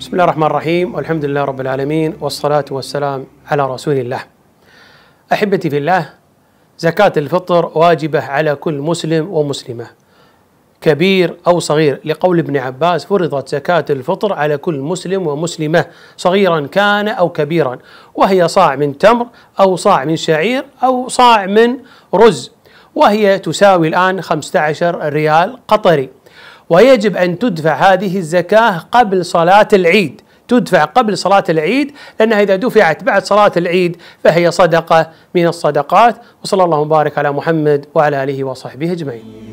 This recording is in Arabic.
بسم الله الرحمن الرحيم والحمد لله رب العالمين والصلاة والسلام على رسول الله أحبتي في الله زكاة الفطر واجبة على كل مسلم ومسلمة كبير أو صغير لقول ابن عباس فرضت زكاة الفطر على كل مسلم ومسلمة صغيرا كان أو كبيرا وهي صاع من تمر أو صاع من شعير أو صاع من رز وهي تساوي الآن 15 ريال قطري ويجب أن تدفع هذه الزكاة قبل صلاة العيد تدفع قبل صلاة العيد لأنها إذا دفعت بعد صلاة العيد فهي صدقة من الصدقات وصلى الله وبارك على محمد وعلى آله وصحبه أجمعين